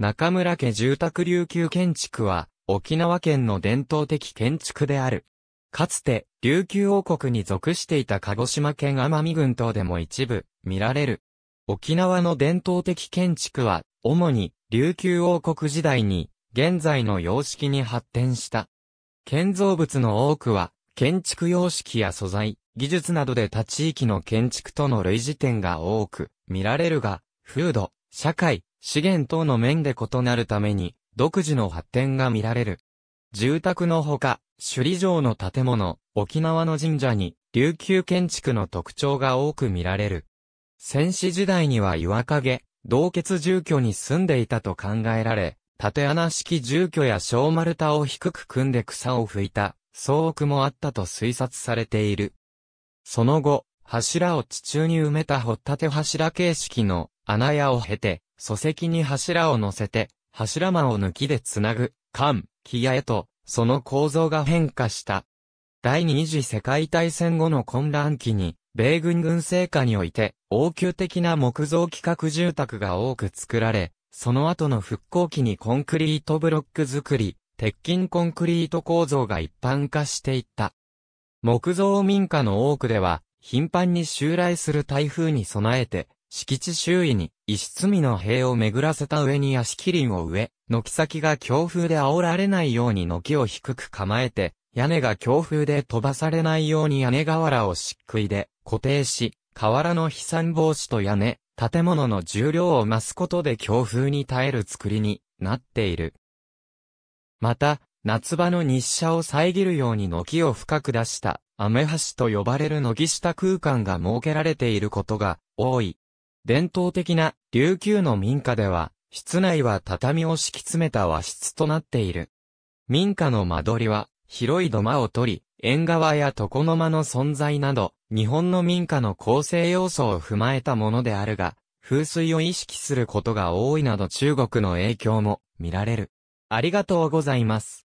中村家住宅琉球建築は、沖縄県の伝統的建築である。かつて、琉球王国に属していた鹿児島県奄美群島でも一部、見られる。沖縄の伝統的建築は、主に、琉球王国時代に、現在の様式に発展した。建造物の多くは、建築様式や素材、技術などで他地域の建築との類似点が多く、見られるが、風土、社会、資源等の面で異なるために、独自の発展が見られる。住宅のほか、首里城の建物、沖縄の神社に、琉球建築の特徴が多く見られる。戦死時代には岩陰、洞穴住居に住んでいたと考えられ、縦穴式住居や小丸太を低く組んで草を吹いた、草屋もあったと推察されている。その後、柱を地中に埋めた掘立柱形式の穴屋を経て、礎石に柱を乗せて、柱間を抜きでつなぐ、間、木屋へと、その構造が変化した。第二次世界大戦後の混乱期に、米軍軍政下において、応急的な木造規格住宅が多く作られ、その後の復興期にコンクリートブロック作り、鉄筋コンクリート構造が一般化していった。木造民家の多くでは、頻繁に襲来する台風に備えて、敷地周囲に石積みの塀を巡らせた上に屋敷林を植え、軒先が強風で煽られないように軒を低く構えて、屋根が強風で飛ばされないように屋根瓦を漆喰で固定し、瓦の飛散防止と屋根、建物の重量を増すことで強風に耐える作りになっている。また、夏場の日射を遮るように軒を深く出した、雨橋と呼ばれる軒下空間が設けられていることが多い。伝統的な琉球の民家では、室内は畳を敷き詰めた和室となっている。民家の間取りは、広い土間を取り、縁側や床の間の存在など、日本の民家の構成要素を踏まえたものであるが、風水を意識することが多いなど中国の影響も見られる。ありがとうございます。